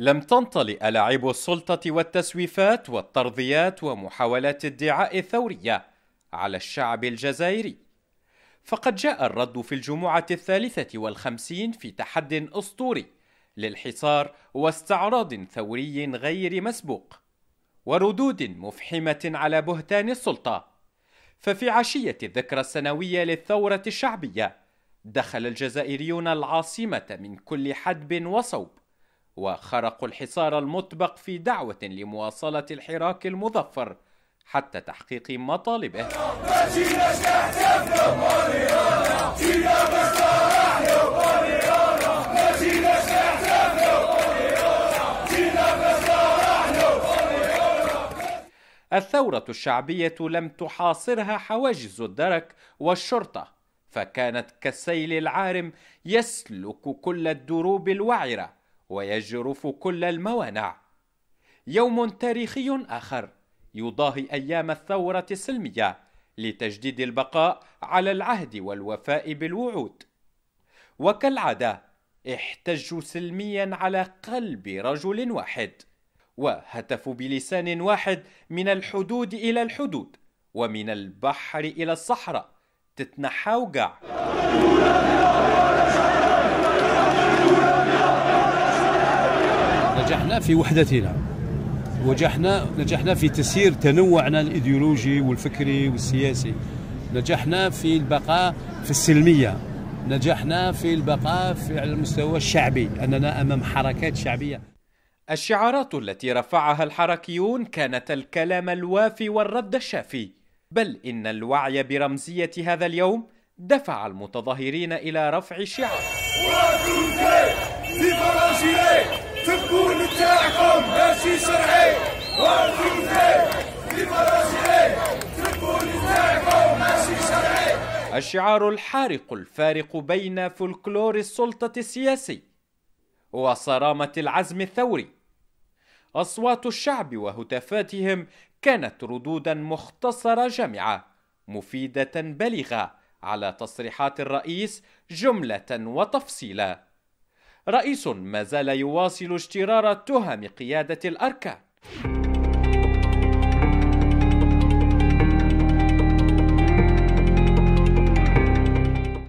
لم تنطلئ ألاعيب السلطة والتسويفات والترضيات ومحاولات ادعاء الثورية على الشعب الجزائري فقد جاء الرد في الجمعة الثالثة والخمسين في تحد أسطوري للحصار واستعراض ثوري غير مسبوق وردود مفحمة على بهتان السلطة ففي عشية الذكرى السنوية للثورة الشعبية دخل الجزائريون العاصمة من كل حدب وصوب وخرقوا الحصار المطبق في دعوة لمواصلة الحراك المظفر حتى تحقيق مطالبه الثورة الشعبية لم تحاصرها حواجز الدرك والشرطة فكانت كالسيل العارم يسلك كل الدروب الوعرة ويجرف كل الموانع يوم تاريخي آخر يضاهي أيام الثورة السلمية لتجديد البقاء على العهد والوفاء بالوعود وكالعادة احتجوا سلميا على قلب رجل واحد وهتفوا بلسان واحد من الحدود إلى الحدود ومن البحر إلى الصحراء تتنحى وقع نجحنا في وحدتنا وجحنا نجحنا في تسيير تنوعنا الايديولوجي والفكري والسياسي نجحنا في البقاء في السلميه نجحنا في البقاء في على المستوى الشعبي اننا امام حركات شعبيه الشعارات التي رفعها الحركيون كانت الكلام الوافي والرد الشافي بل ان الوعي برمزيه هذا اليوم دفع المتظاهرين الى رفع شعار الشعار الحارق الفارق بين فولكلور السلطة السياسي وصرامة العزم الثوري أصوات الشعب وهتافاتهم كانت ردودا مختصرة جامعة مفيدة بلغة على تصريحات الرئيس جملة وتفصيلا رئيس ما زال يواصل اشترار تهم قيادة الأركان